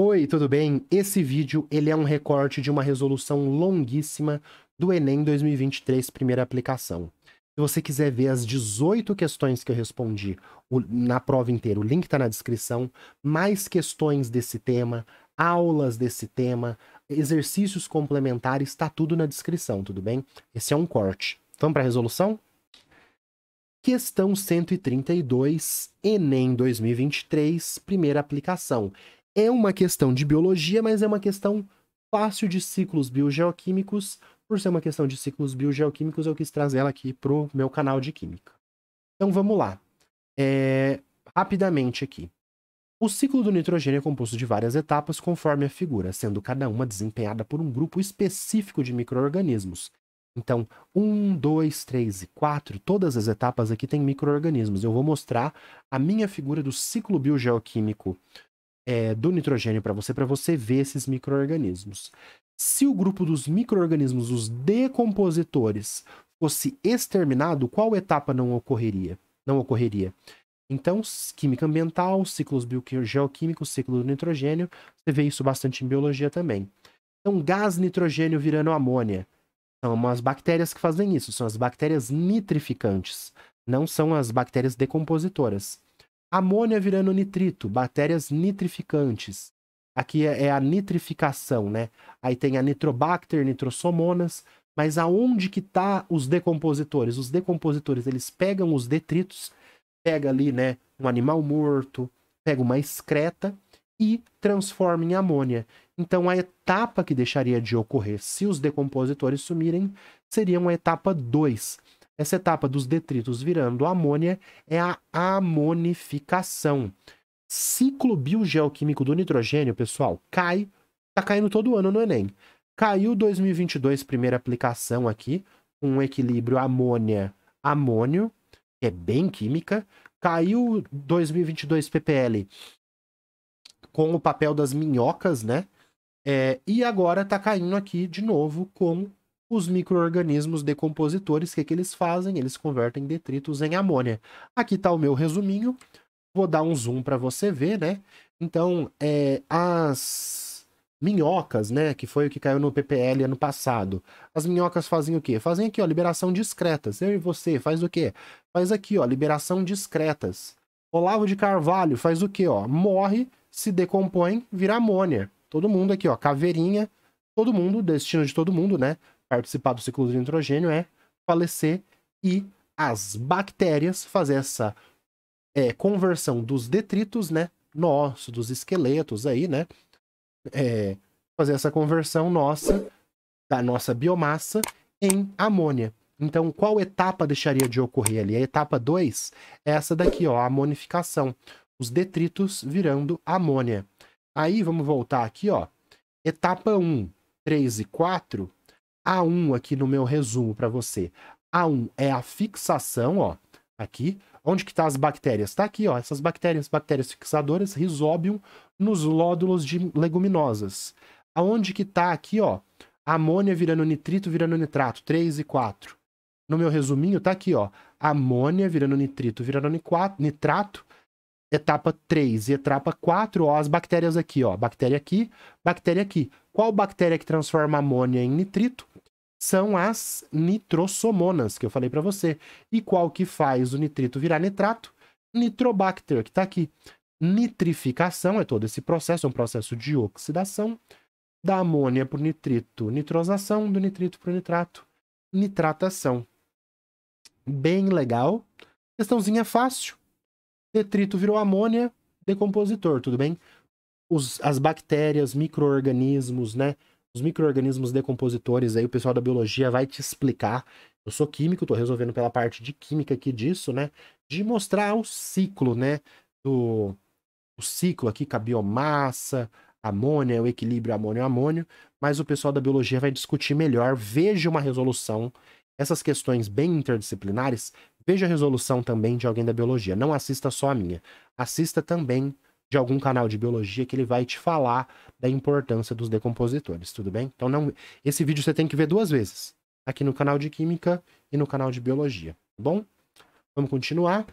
Oi, tudo bem? Esse vídeo ele é um recorte de uma resolução longuíssima do Enem 2023, primeira aplicação. Se você quiser ver as 18 questões que eu respondi na prova inteira, o link está na descrição, mais questões desse tema, aulas desse tema, exercícios complementares, está tudo na descrição, tudo bem? Esse é um corte. Vamos para a resolução? Questão 132, Enem 2023, primeira aplicação. É uma questão de biologia, mas é uma questão fácil de ciclos biogeoquímicos. Por ser uma questão de ciclos biogeoquímicos, eu quis trazer ela aqui pro meu canal de química. Então vamos lá. É... Rapidamente aqui. O ciclo do nitrogênio é composto de várias etapas conforme a figura, sendo cada uma desempenhada por um grupo específico de micro-organismos. Então, 1, 2, 3 e 4, todas as etapas aqui têm micro-organismos. Eu vou mostrar a minha figura do ciclo biogeoquímico é, do nitrogênio para você, para você ver esses micro-organismos. Se o grupo dos micro-organismos, os decompositores, fosse exterminado, qual etapa não ocorreria? Não ocorreria. Então, química ambiental, ciclos biogeoquímicos, ciclo do nitrogênio, você vê isso bastante em biologia também. Então, gás nitrogênio virando amônia. São as bactérias que fazem isso, são as bactérias nitrificantes, não são as bactérias decompositoras. Amônia virando nitrito, bactérias nitrificantes. Aqui é, é a nitrificação, né? Aí tem a nitrobacter, nitrosomonas, mas aonde que tá os decompositores? Os decompositores, eles pegam os detritos, pega ali, né, um animal morto, pega uma excreta e transforma em amônia. Então a etapa que deixaria de ocorrer se os decompositores sumirem seria a etapa 2, essa etapa dos detritos virando amônia é a amonificação. Ciclo biogeoquímico do nitrogênio, pessoal, cai, tá caindo todo ano no Enem. Caiu 2022, primeira aplicação aqui, com um equilíbrio amônia-amônio, que é bem química. Caiu 2022 PPL com o papel das minhocas, né? É, e agora tá caindo aqui de novo com os micro-organismos decompositores, o que, é que eles fazem? Eles convertem detritos em amônia. Aqui está o meu resuminho, vou dar um zoom para você ver, né? Então, é, as minhocas, né, que foi o que caiu no PPL ano passado, as minhocas fazem o quê? Fazem aqui, ó, liberação discretas Eu e você faz o quê? Faz aqui, ó, liberação discretas. Olavo de Carvalho faz o quê, ó? Morre, se decompõe, vira amônia. Todo mundo aqui, ó, caveirinha, todo mundo, destino de todo mundo, né? participar do ciclo do nitrogênio é falecer e as bactérias fazer essa é, conversão dos detritos, né, nosso, dos esqueletos aí, né, é, fazer essa conversão nossa, da nossa biomassa, em amônia. Então, qual etapa deixaria de ocorrer ali? A etapa 2 é essa daqui, ó, a amonificação. Os detritos virando amônia. Aí, vamos voltar aqui, ó. Etapa 1, um, 3 e 4 a1 aqui no meu resumo para você. A1 é a fixação, ó, aqui. Onde que tá as bactérias? Tá aqui, ó, essas bactérias, bactérias fixadoras, risóbium, nos lódulos de leguminosas. Aonde que tá aqui, ó, amônia virando nitrito, virando nitrato, 3 e 4. No meu resuminho tá aqui, ó, amônia virando nitrito, virando nitrato, etapa 3 e etapa 4, ó, as bactérias aqui, ó, bactéria aqui, bactéria aqui. Qual bactéria que transforma amônia em nitrito? são as nitrosomonas que eu falei para você. E qual que faz o nitrito virar nitrato? Nitrobacter, que está aqui. Nitrificação é todo esse processo, é um processo de oxidação da amônia para o nitrito, nitrosação do nitrito para o nitrato, nitratação. Bem legal. Questãozinha fácil. Detrito virou amônia, decompositor, tudo bem? Os, as bactérias, micro-organismos, né? os micro-organismos decompositores aí, o pessoal da biologia vai te explicar. Eu sou químico, estou resolvendo pela parte de química aqui disso, né? De mostrar o ciclo, né? Do o ciclo aqui com a biomassa, amônia, o equilíbrio amônio-amônio, mas o pessoal da biologia vai discutir melhor. Veja uma resolução. Essas questões bem interdisciplinares, veja a resolução também de alguém da biologia. Não assista só a minha. Assista também de algum canal de biologia que ele vai te falar da importância dos decompositores, tudo bem? Então não, esse vídeo você tem que ver duas vezes, aqui no canal de química e no canal de biologia, tá bom? Vamos continuar.